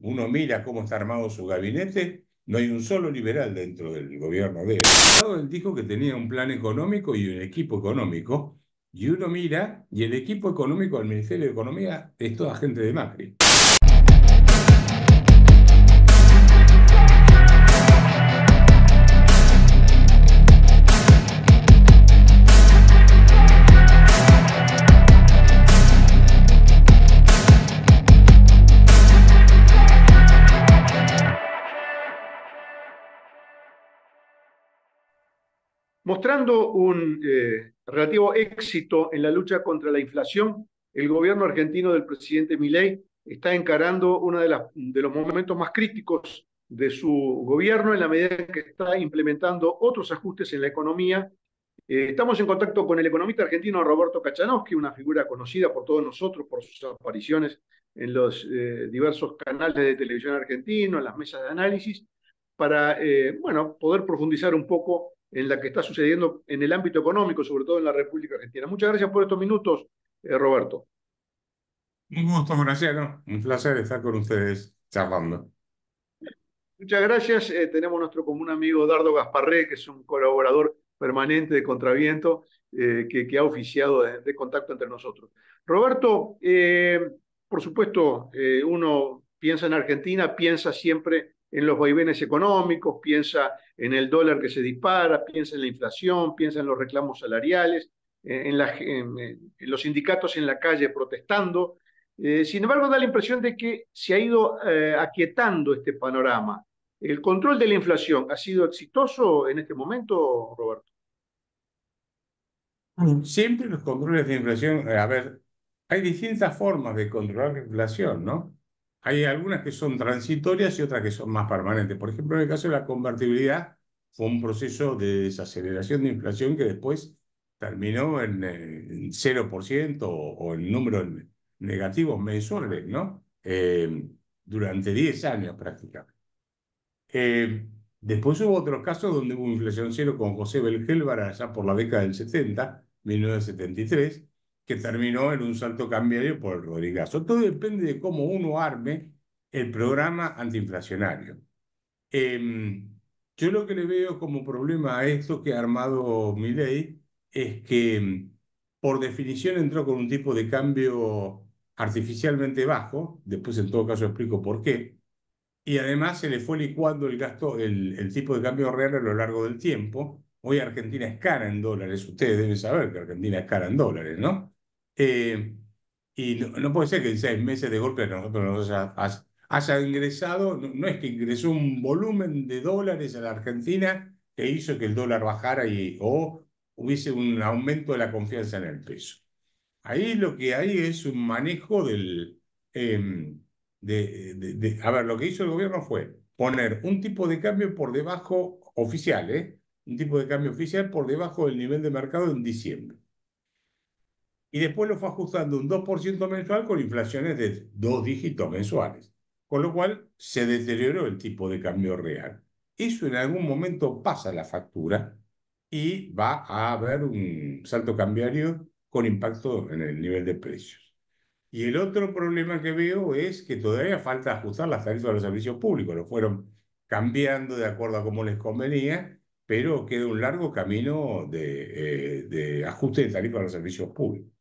uno mira cómo está armado su gabinete, no hay un solo liberal dentro del gobierno de él. Él dijo que tenía un plan económico y un equipo económico, y uno mira, y el equipo económico del Ministerio de Economía es toda gente de Macri. Mostrando un eh, relativo éxito en la lucha contra la inflación, el gobierno argentino del presidente Milei está encarando uno de, los momentos más críticos de su gobierno en la medida en que está implementando otros ajustes en la economía eh, estamos en contacto con el economista argentino Roberto Kachanowski, una figura conocida por todos nosotros por sus apariciones en los eh, diversos canales de televisión argentino, en las mesas de análisis, para bueno, poder profundizar un poco en la que está sucediendo en el ámbito económico, sobre todo en la República Argentina. Muchas gracias por estos minutos, eh, Roberto. Un gusto, no Un placer estar con ustedes charlando. Muchas gracias. Eh, tenemos nuestro común amigo Dardo Gasparré, que es un colaborador permanente de Contraviento, eh, que, ha oficiado de, de, contacto entre nosotros. Roberto, por supuesto, uno piensa en Argentina, piensa siempre en los vaivenes económicos, piensa en el dólar que se dispara, piensa en la inflación, piensa en los reclamos salariales, eh, eh, en, los sindicatos en la calle protestando. Eh, sin embargo, da la impresión de que se ha ido aquietando este panorama. ¿El control de la inflación ha sido exitoso en este momento, Roberto? Mm, siempre los controles de inflación, a ver, hay distintas formas de controlar la inflación, ¿no? Hay algunas que son transitorias y otras que son más permanentes. Por ejemplo, en el caso de la convertibilidad, fue un proceso de desaceleración de inflación que después terminó en, 0% eh, o, en números negativos mensuales, ¿no? Em, durante 10 años prácticamente. Em, después hubo otros casos donde hubo inflación cero con José Belgelbar, allá por la década del 70, 1973, que terminó en un salto cambiario por el Rodrigazo. Todo depende de cómo uno arme el programa antiinflacionario. Em, yo lo que le veo como problema a esto que ha armado mi ley es que em, por definición entró con un tipo de cambio artificialmente bajo, después en todo caso explico por qué, y además se le fue licuando el gasto, el tipo de cambio real a lo largo del tiempo. Hoy Argentina es cara en dólares, ustedes deben saber que Argentina es cara en dólares, ¿no? Eh, y no, puede ser que en seis meses de golpe nosotros nos haya, ingresado, no, es que ingresó un volumen de dólares a la Argentina que hizo que el dólar bajara o hubiese un aumento de la confianza en el peso. Ahí lo que hay es un manejo del... Em, a ver, lo que hizo el gobierno fue poner un tipo de cambio por debajo oficial, ¿eh? un tipo de cambio oficial por debajo del nivel de mercado en diciembre y después lo fue ajustando un 2% mensual con inflaciones de dos dígitos mensuales, con lo cual se deterioró el tipo de cambio real. Eso en algún momento pasa la factura y va a haber un salto cambiario con impacto en el nivel de precios. Y el otro problema que veo es que todavía falta ajustar las tarifas de los servicios públicos, lo fueron cambiando de acuerdo a cómo les convenía, pero queda un largo camino de, eh, de ajuste de tarifas de los servicios públicos.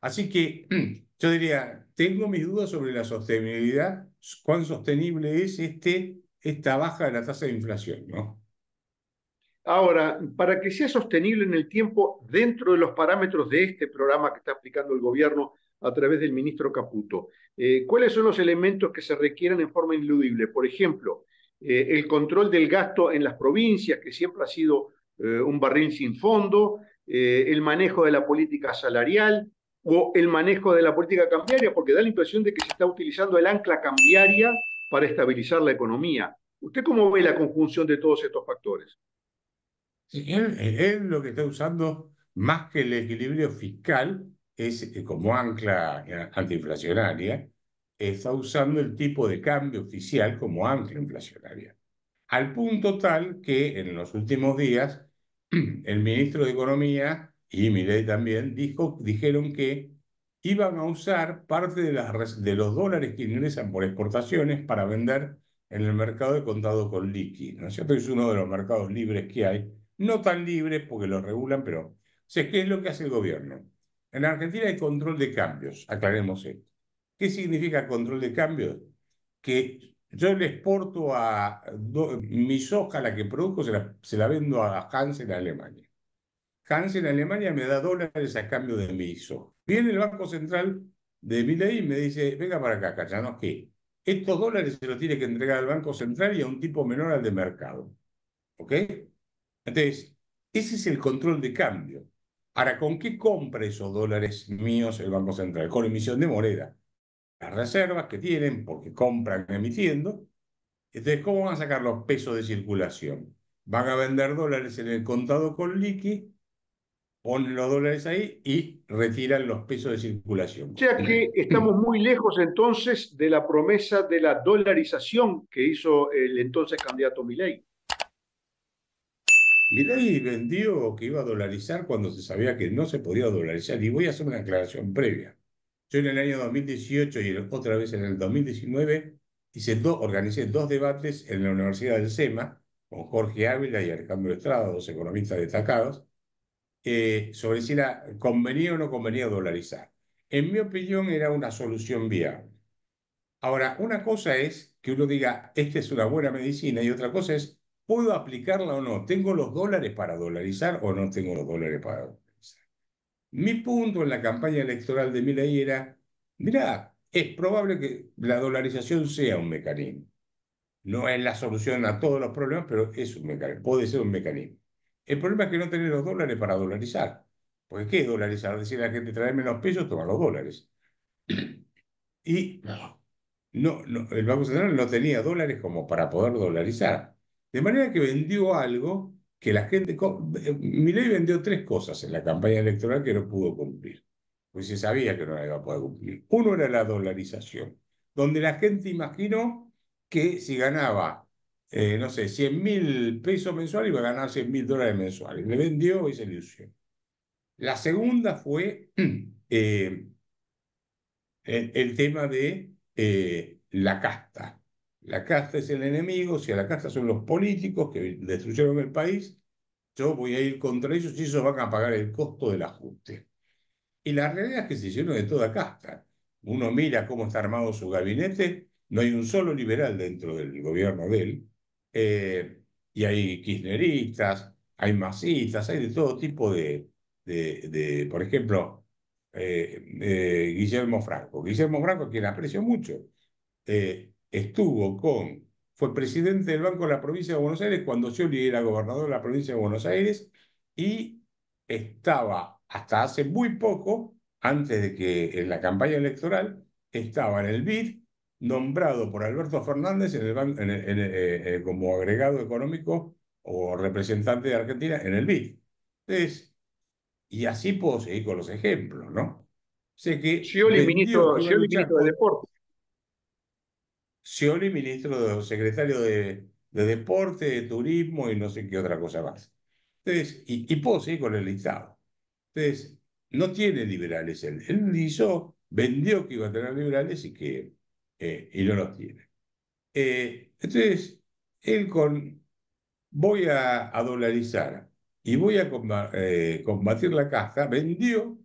Así que yo diría, tengo mis dudas sobre la sostenibilidad, cuán sostenible es este, esta baja de la tasa de inflación, ¿no? Ahora, para que sea sostenible en el tiempo, dentro de los parámetros de este programa que está aplicando el gobierno a través del ministro Caputo, eh, ¿cuáles son los elementos que se requieren en forma inludible? Por ejemplo, eh, el control del gasto en las provincias, que siempre ha sido eh, un barril sin fondo, el manejo de la política salarial, o el manejo de la política cambiaria, porque da la impresión de que se está utilizando el ancla cambiaria para estabilizar la economía. ¿Usted cómo ve la conjunción de todos estos factores? Es él, lo que está usando más que el equilibrio fiscal es eh, como ancla antiinflacionaria, está usando el tipo de cambio oficial como ancla inflacionaria. Al punto tal que en los últimos días el ministro de Economía y ley también, dijo, dijeron que iban a usar parte de, los dólares que ingresan por exportaciones para vender en el mercado de contado con liqui. ¿no es cierto? Es uno de los mercados libres que hay, no tan libres porque lo regulan, pero sé ¿qué es lo que hace el gobierno? En Argentina hay control de cambios, aclaremos esto. ¿Qué significa control de cambios? Que yo le exporto a mi soja, la que produzco, se la, vendo a Hans en Alemania en Alemania me da dólares a cambio de mi Viene el Banco Central de Miley y me dice, venga para acá, cachanos, ¿qué? Estos dólares se los tiene que entregar al Banco Central y a un tipo menor al de mercado. ¿Ok? Entonces, ese es el control de cambio. Ahora, ¿con qué compra esos dólares míos el Banco Central? Con emisión de moneda. Las reservas que tienen, porque compran emitiendo. Entonces, ¿cómo van a sacar los pesos de circulación? Van a vender dólares en el contado con liqui ponen los dólares ahí y retiran los pesos de circulación. O sea que estamos muy lejos entonces de la promesa de la dolarización que hizo el entonces candidato Milei. Miley vendió que iba a dolarizar cuando se sabía que no se podía dolarizar. Y voy a hacer una aclaración previa. Yo en el año 2018 y otra vez en el 2019 hice dos organicé dos debates en la Universidad del SEMA con Jorge Ávila y Alejandro Estrada, dos economistas destacados, eh, sobre si era, convenía o no convenía dolarizar. En mi opinión, era una solución viable. Ahora, una cosa es que uno diga, esta es una buena medicina, y otra cosa es, ¿puedo aplicarla o no? ¿Tengo los dólares para dolarizar o no tengo los dólares para dolarizar? Mi punto en la campaña electoral de Milley era, mira es probable que la dolarización sea un mecanismo. No es la solución a todos los problemas, pero es puede ser un mecanismo. El problema es que no tenía los dólares para dolarizar. Porque ¿qué dolarizar? Decir a la gente, trae menos pesos, toma los dólares. Y no, el Banco Central no tenía dólares como para poder dolarizar. De manera que vendió algo que la gente... Eh, Milei vendió tres cosas en la campaña electoral que no pudo cumplir. Pues se sabía que no la iba a poder cumplir. Uno era la dolarización, donde la gente imaginó que si ganaba eh, no sé, 100 mil pesos mensuales iba a ganar 100 mil dólares mensuales. Le vendió y se le La segunda fue eh, el, tema de eh, la casta. La casta es el enemigo, si a la casta son los políticos que destruyeron el país, yo voy a ir contra ellos y ellos van a pagar el costo del ajuste. Y la realidad es que se hicieron de toda casta. Uno mira cómo está armado su gabinete, no hay un solo liberal dentro del gobierno de él, eh, y hay kirchneristas, hay masistas, hay de todo tipo de, de, por ejemplo, eh, eh, Guillermo Franco. Guillermo Franco, quien aprecio mucho, estuvo con, fue presidente del Banco de la Provincia de Buenos Aires cuando Scioli era gobernador de la Provincia de Buenos Aires y estaba hasta hace muy poco, antes de que en la campaña electoral, estaba en el BID nombrado por Alberto Fernández eh, eh, como agregado económico o representante de Argentina en el BID. Entonces, y así puedo seguir con los ejemplos, ¿no? Sé que... Scioli, ministro, Scioli ministro de Deportes. Scioli, ministro secretario de, de Deporte, de Turismo y no sé qué otra cosa más. Entonces, y, puedo seguir con el listado. Entonces, no tiene liberales él. Él hizo, vendió que iba a tener liberales y que eh, y no lo tiene. Eh, entonces, él con, voy a, dolarizar y voy a eh, combatir, la casta, vendió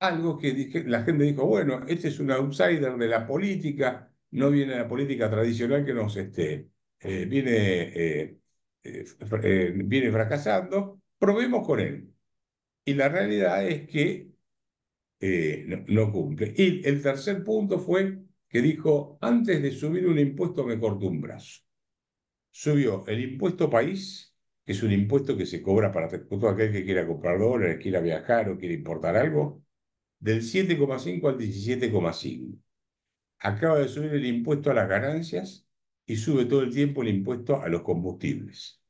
algo que la gente dijo, bueno, este es un outsider de la política, no viene la política tradicional que nos este, viene, viene fracasando, probemos con él. Y la realidad es que no, cumple. Y el tercer punto fue que dijo, antes de subir un impuesto me cortó un brazo. Subió el impuesto país, que es un impuesto que se cobra para todo aquel que quiera comprar dólares, quiera viajar o quiera importar algo, del 7,5 al 17,5. Acaba de subir el impuesto a las ganancias y sube todo el tiempo el impuesto a los combustibles.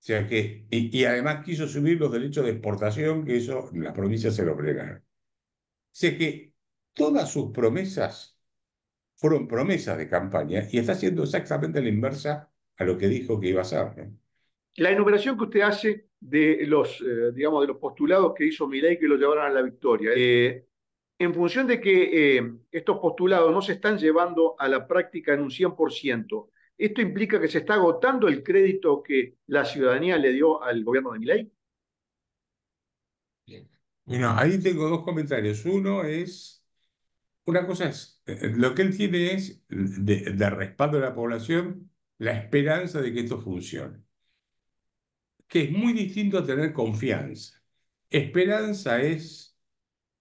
O sea que, y, además quiso subir los derechos de exportación, que eso las provincias se lo plegaron. O sea que todas sus promesas fueron promesas de campaña y está haciendo exactamente la inversa a lo que dijo que iba a hacer. La enumeración que usted hace de los, eh, digamos, de los postulados que hizo Milei que lo llevaron a la victoria, eh, en función de que eh, estos postulados no se están llevando a la práctica en un 100%, ¿esto implica que se está agotando el crédito que la ciudadanía le dio al gobierno de Milei? Bueno, ahí tengo dos comentarios. Uno es una cosa es, eh, eh, lo que él tiene es, de, respaldo a la población, la esperanza de que esto funcione, que es muy distinto a tener confianza. Esperanza es,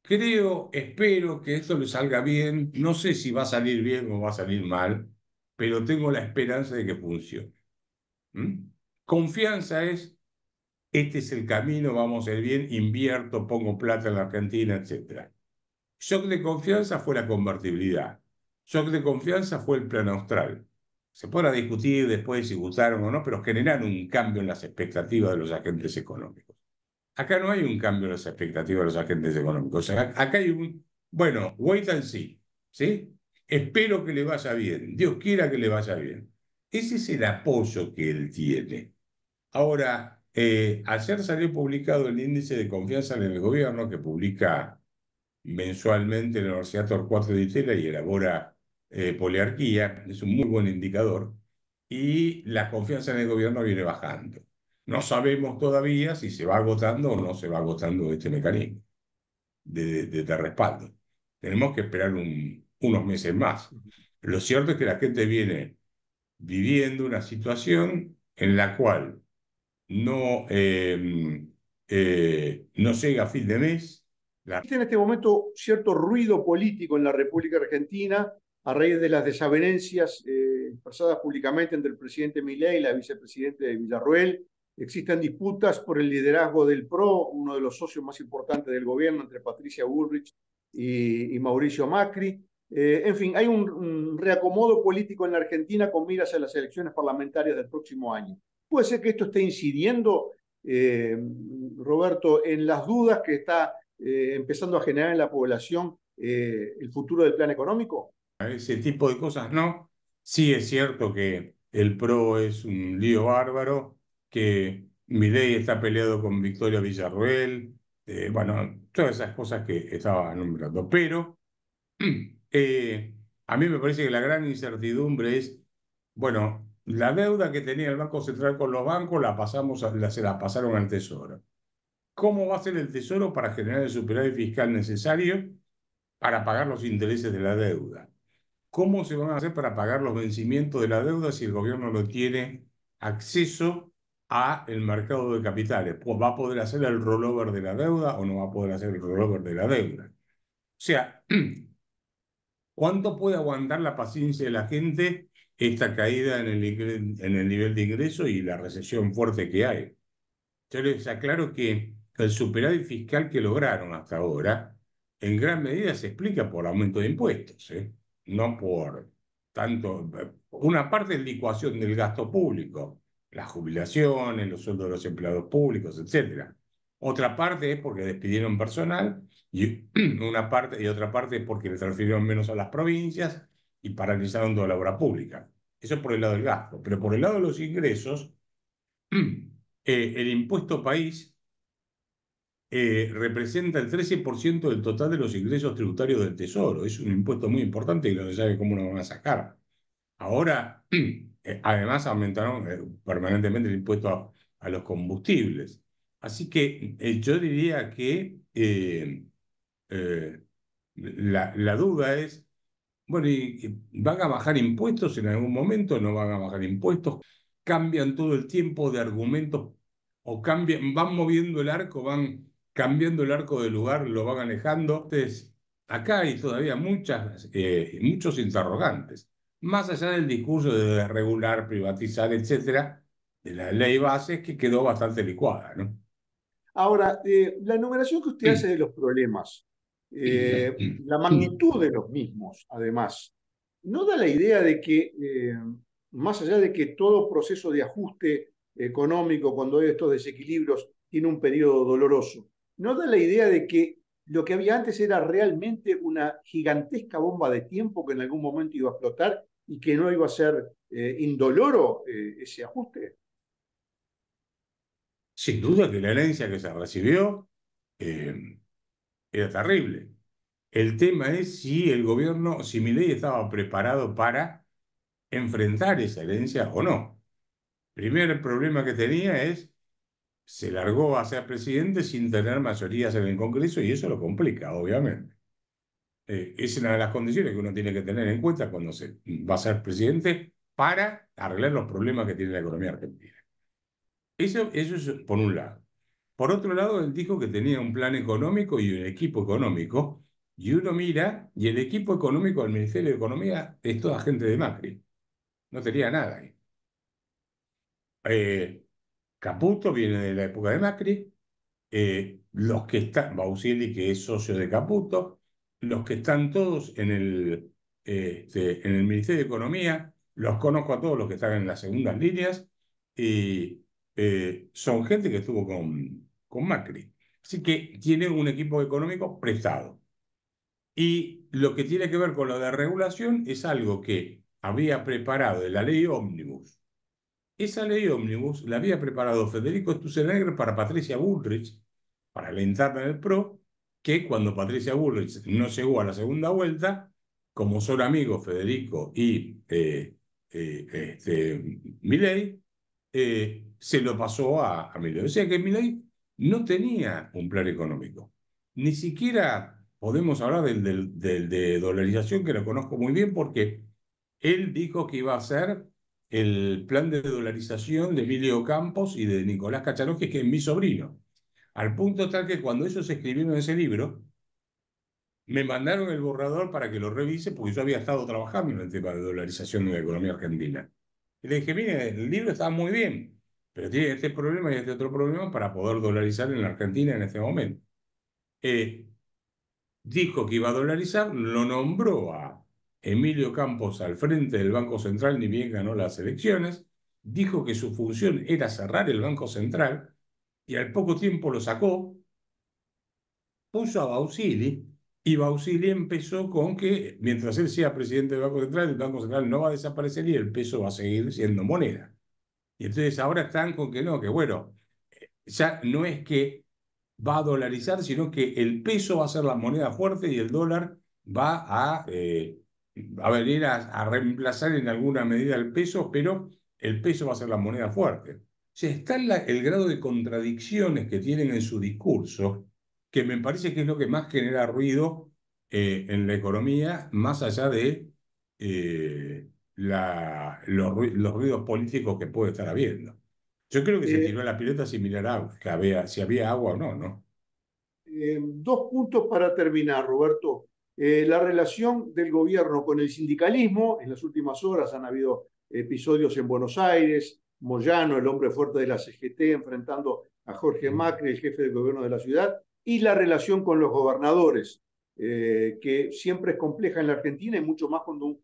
creo, espero que esto le salga bien, no sé si va a salir bien o va a salir mal, pero tengo la esperanza de que funcione. ¿Mm? Confianza es, este es el camino, vamos a ir bien, invierto, pongo plata en la Argentina, etcétera. Shock de confianza fue la convertibilidad. Shock de confianza fue el plan austral. Se podrá discutir después si gustaron o no, pero generaron un cambio en las expectativas de los agentes económicos. Acá no hay un cambio en las expectativas de los agentes económicos. Acá hay un, bueno, wait and see, ¿sí? Espero que le vaya bien, Dios quiera que le vaya bien. Ese es el apoyo que él tiene. Ahora, eh, ayer salió publicado el índice de confianza en el gobierno que publica mensualmente en la Universidad Torcuato de Itela y elabora eh, Poliarquía, es un muy buen indicador, y la confianza en el gobierno viene bajando. No sabemos todavía si se va agotando o no se va agotando este mecanismo de, respaldo. Tenemos que esperar unos meses más. Lo cierto es que la gente viene viviendo una situación en la cual no, em, eh, no llega a fin de mes, Existe En este momento cierto ruido político en la República Argentina a raíz de las desavenencias eh, expresadas públicamente entre el presidente Milei y la vicepresidenta Villarruel. Existen disputas por el liderazgo del PRO, uno de los socios más importantes del gobierno, entre Patricia Bullrich y, Mauricio Macri. Eh, en fin, hay un, reacomodo político en la Argentina con miras a las elecciones parlamentarias del próximo año. Puede ser que esto esté incidiendo, eh, Roberto, en las dudas que está eh, empezando a generar en la población eh, el futuro del plan económico? ese tipo de cosas no. Sí es cierto que el PRO es un lío bárbaro, que Midei está peleado con Victoria Villarruel, eh, bueno, todas esas cosas que estaba nombrando. Pero a mí me parece que la gran incertidumbre es, bueno, la deuda que tenía el Banco Central con los bancos la pasamos, la, se la pasaron al Tesoro cómo va a ser el Tesoro para generar el superávit fiscal necesario para pagar los intereses de la deuda. ¿Cómo se van a hacer para pagar los vencimientos de la deuda si el gobierno no tiene acceso a el mercado de capitales? Pues va a poder hacer el rollover de la deuda o no va a poder hacer el rollover de la deuda. O sea, ¿cuánto puede aguantar la paciencia de la gente esta caída en el, en el nivel de ingreso y la recesión fuerte que hay? Yo les aclaro que el superávit fiscal que lograron hasta ahora, en gran medida se explica por aumento de impuestos, ¿eh? no por tanto, una parte es licuación del gasto público, las jubilaciones, los sueldos de los empleados públicos, etc. Otra parte es porque despidieron personal y, una parte, y otra parte es porque le transfirieron menos a las provincias y paralizaron toda la obra pública. Eso por el lado del gasto. Pero por el lado de los ingresos, eh, el impuesto país eh, representa el 13% del total de los ingresos tributarios del Tesoro. Es un impuesto muy importante y no se sabe cómo lo van a sacar. Ahora, eh, además, aumentaron eh, permanentemente el impuesto a, los combustibles. Así que yo diría que la, duda es, bueno, ¿van a bajar impuestos en algún momento? ¿No van a bajar impuestos? Cambian todo el tiempo de argumentos o cambian, van moviendo el arco, van cambiando el arco del lugar lo van alejando. Entonces, acá hay todavía muchas, eh, muchos interrogantes. Más allá del discurso de regular, privatizar, etcétera, de la ley base que quedó bastante licuada, ¿no? Ahora, eh, la enumeración que usted hace de los problemas, eh, la magnitud de los mismos, además, ¿no da la idea de que, más allá de que todo proceso de ajuste económico, cuando hay estos desequilibrios, tiene un periodo doloroso. ¿no da la idea de que lo que había antes era realmente una gigantesca bomba de tiempo que en algún momento iba a explotar y que no iba a ser eh, indoloro eh, ese ajuste? Sin duda que la herencia que se recibió eh, era terrible. El tema es si el gobierno, si ley estaba preparado para enfrentar esa herencia o no. El primer problema que tenía es se largó a ser presidente sin tener mayorías en el Congreso y eso lo complica, obviamente. Esa eh, es una de las condiciones que uno tiene que tener en cuenta cuando se va a ser presidente para arreglar los problemas que tiene la economía argentina. Eso, eso es por un lado. Por otro lado, él dijo que tenía un plan económico y un equipo económico, y uno mira, y el equipo económico del Ministerio de Economía es toda gente de Macri. No tenía nada ahí. Eh, Caputo viene de la época de Macri, eh, los que están, que es socio de Caputo, los que están todos en el, este, en el Ministerio de Economía, los conozco a todos los que están en las segundas líneas, y eh, son gente que estuvo con, con Macri. Así que tiene un equipo económico prestado. Y lo que tiene que ver con lo de regulación es algo que había preparado de la ley ómnibus esa ley ómnibus la había preparado Federico Stusenegger para Patricia Bullrich, para la en del PRO, que cuando Patricia Bullrich no llegó a la segunda vuelta, como son amigos Federico y eh, eh este, eh, se lo pasó a, a O sea que Milley no tenía un plan económico. Ni siquiera podemos hablar del, de dolarización, que lo conozco muy bien, porque él dijo que iba a ser el plan de dolarización de Emilio Campos y de Nicolás Cacharosky, que es mi sobrino. Al punto tal que cuando ellos escribieron ese libro, me mandaron el borrador para que lo revise, porque yo había estado trabajando en el tema de dolarización de la economía argentina. Y le dije, mire, el libro está muy bien, pero tiene este problema y este otro problema para poder dolarizar en la Argentina en este momento. Eh, dijo que iba a dolarizar, lo nombró a Emilio Campos al frente del Banco Central, ni bien ganó las elecciones, dijo que su función era cerrar el Banco Central y al poco tiempo lo sacó, puso a Bausili y Bausili empezó con que mientras él sea presidente del Banco Central, el Banco Central no va a desaparecer y el peso va a seguir siendo moneda. Y entonces ahora están con que no, que bueno, ya no es que va a dolarizar, sino que el peso va a ser la moneda fuerte y el dólar va a eh, a venir a, reemplazar en alguna medida el peso, pero el peso va a ser la moneda fuerte. O está el grado de contradicciones que tienen en su discurso, que me parece que es lo que más genera ruido eh, en la economía, más allá de eh, los, ruidos políticos que puede estar habiendo. Yo creo que se eh, tiró la pileta sin mirar agua, que si había agua o no, ¿no? dos puntos para terminar, Roberto. Eh, la relación del gobierno con el sindicalismo, en las últimas horas han habido episodios en Buenos Aires, Moyano, el hombre fuerte de la CGT, enfrentando a Jorge mm. Macri, el jefe del gobierno de la ciudad, y la relación con los gobernadores, eh, que siempre es compleja en la Argentina y mucho más cuando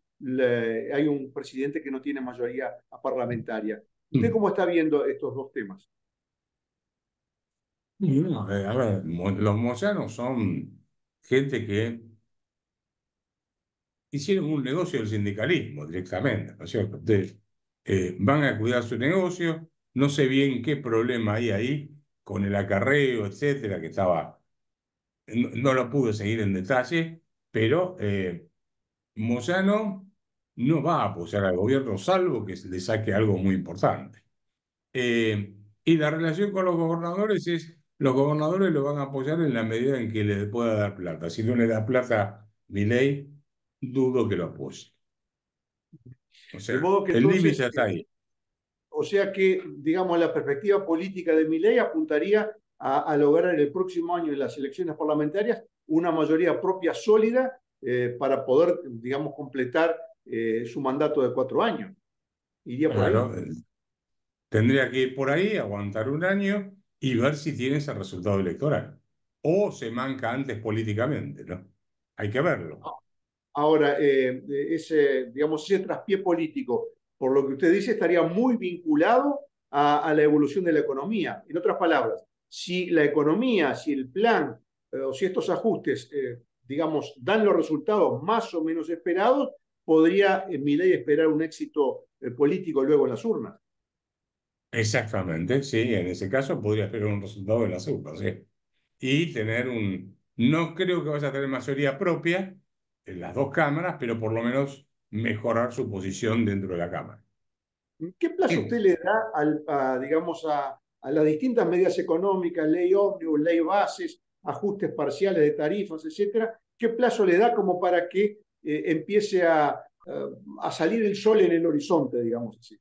hay un presidente que no tiene mayoría parlamentaria. ¿Usted mm. cómo está viendo estos dos temas? los moyanos son gente que hicieron un negocio del sindicalismo directamente, ¿no es eh, van a cuidar su negocio, no sé bien qué problema hay ahí con el acarreo, etcétera, que estaba, no, lo pude seguir en detalle, pero eh, Mozano no va a apoyar al gobierno salvo que le saque algo muy importante. Eh, y la relación con los gobernadores es, los gobernadores lo van a apoyar en la medida en que le pueda dar plata. Si no le da plata, mi ley, dudo que lo apoye. O sea, que el límite está eh, ahí. O sea que, digamos, la perspectiva política de mi apuntaría a, lograr en el próximo año en las elecciones parlamentarias una mayoría propia sólida eh, para poder, digamos, completar eh, su mandato de cuatro años. Iría por Tendría que ir por ahí, aguantar un año y ver si tiene ese resultado electoral. O se manca antes políticamente, ¿no? Hay que verlo. Ah, Ahora, eh, ese, digamos, ese traspié político, por lo que usted dice, estaría muy vinculado a, la evolución de la economía. En otras palabras, si la economía, si el plan eh, o si estos ajustes, eh, digamos, dan los resultados más o menos esperados, podría en mi ley esperar un éxito político luego en las urnas. Exactamente, sí, en ese caso podría esperar un resultado en las urnas, sí. Y tener un, no creo que vaya a tener mayoría propia, en las dos cámaras, pero por lo menos mejorar su posición dentro de la cámara. ¿Qué plazo usted le da a, digamos, a, las distintas medidas económicas, ley ómnibus, ley bases, ajustes parciales de tarifas, etcétera? ¿Qué plazo le da como para que eh, empiece a, salir el sol en el horizonte, digamos así?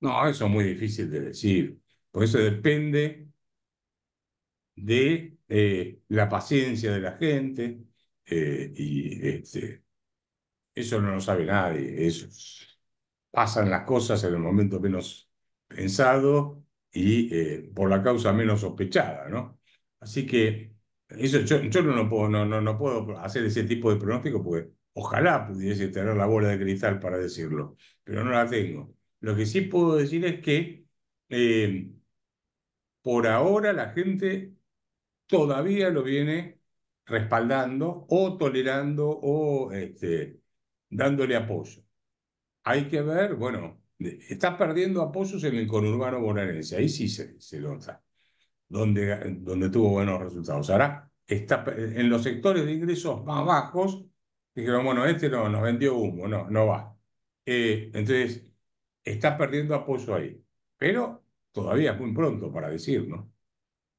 No, eso es muy difícil de decir. pues eso depende de eh, la paciencia de la gente, eh, y este, eso no lo sabe nadie. Eso. Pasan las cosas en el momento menos pensado y eh, por la causa menos sospechada, ¿no? Así que eso yo, yo no, puedo, no, no, puedo hacer ese tipo de pronóstico porque ojalá pudiese tener la bola de cristal para decirlo, pero no la tengo. Lo que sí puedo decir es que eh, por ahora la gente todavía lo viene respaldando o tolerando o este, dándole apoyo. Hay que ver, bueno, está perdiendo apoyos en el conurbano bonaerense, ahí sí se, se nota, donde, donde tuvo buenos resultados. Ahora, está, en los sectores de ingresos más bajos, dijeron, bueno, este no, nos vendió humo, no, no va. Eh, entonces, está perdiendo apoyo ahí, pero todavía es muy pronto para decir, ¿no?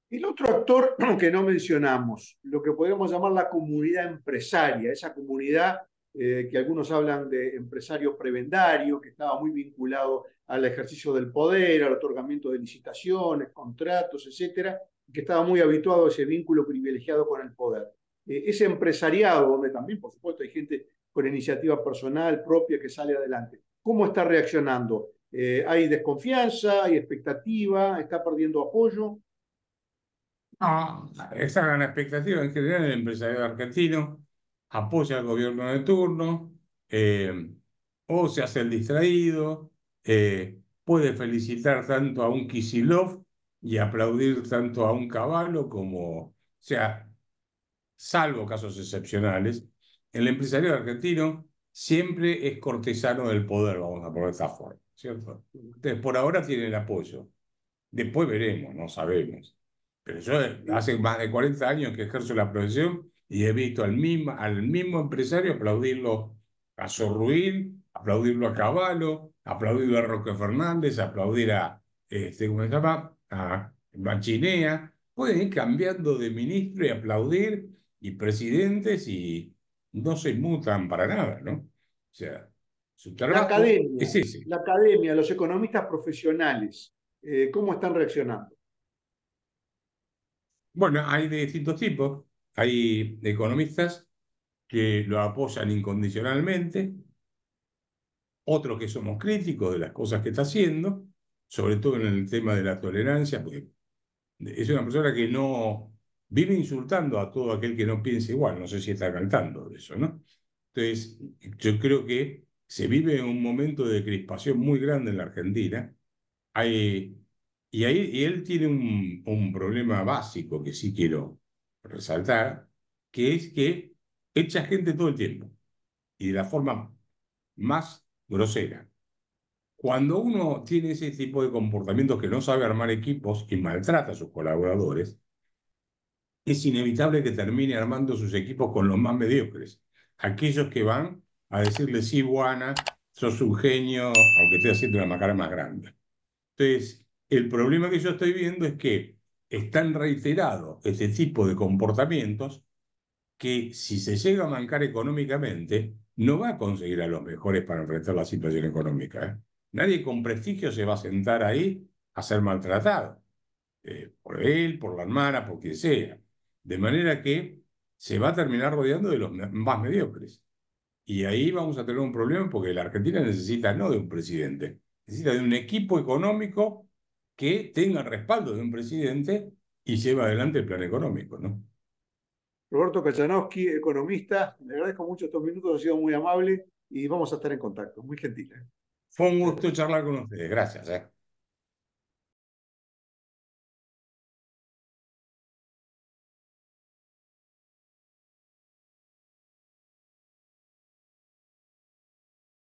El otro actor que no mencionamos, lo que podríamos llamar la comunidad empresaria, esa comunidad eh, que algunos hablan de empresario prebendario, que estaba muy vinculado al ejercicio del poder, al otorgamiento de licitaciones, contratos, etcétera, que estaba muy habituado a ese vínculo privilegiado con el poder. Eh, ese empresariado, donde también, por supuesto, hay gente con iniciativa personal propia que sale adelante. ¿Cómo está reaccionando? Eh, ¿Hay desconfianza? ¿Hay expectativa? ¿Está perdiendo apoyo? esa gran expectativa en general el empresario argentino, apoya al gobierno de turno, eh, o se hace el distraído, eh, puede felicitar tanto a un Kisilov y aplaudir tanto a un Caballo como, o sea, salvo casos excepcionales, el empresario argentino siempre es cortesano del poder, vamos a poner esta forma, ¿cierto? por ahora tiene el apoyo. Después veremos, no sabemos. Pero yo eh, hace más de 40 años que ejerzo la profesión y he visto al mismo, al mismo empresario aplaudirlo a Sorruín, aplaudirlo a Caballo, aplaudirlo a Roque Fernández, aplaudir a, este, ¿cómo se A Machinea. Pueden ir cambiando de ministro y aplaudir y presidentes y no se mutan para nada, ¿no? O sea, su la academia, los economistas profesionales, eh, ¿cómo están reaccionando? Bueno, hay de distintos tipos. Hay economistas que lo apoyan incondicionalmente, otros que somos críticos de las cosas que está haciendo, sobre todo en el tema de la tolerancia, porque es una persona que no vive insultando a todo aquel que no piense igual, no sé si está cantando de eso, ¿no? Entonces, yo creo que se vive un momento de crispación muy grande en la Argentina. Hay y, ahí, él tiene un, problema básico que sí quiero resaltar, que es que echa gente todo el tiempo y de la forma más grosera. Cuando uno tiene ese tipo de comportamientos que no sabe armar equipos y maltrata a sus colaboradores, es inevitable que termine armando sus equipos con los más mediocres, aquellos que van a decirle, sí, Buana, sos un genio, aunque esté haciendo una cara más grande. Entonces, el problema que yo estoy viendo es que están reiterados este tipo de comportamientos que si se llega a mancar económicamente, no va a conseguir a los mejores para enfrentar la situación económica. ¿eh? Nadie con prestigio se va a sentar ahí a ser maltratado, eh, por él, por la hermana, por quien sea. De manera que se va a terminar rodeando de los más mediocres. Y ahí vamos a tener un problema porque la Argentina necesita no de un presidente, necesita de un equipo económico que tenga respaldo de un presidente y lleve adelante el plan económico, ¿no? Roberto Kachanowski, economista, le agradezco mucho estos minutos, ha sido muy amable y vamos a estar en contacto, muy gentil. ¿eh? Fue un gusto charlar con ustedes, gracias. ¿eh?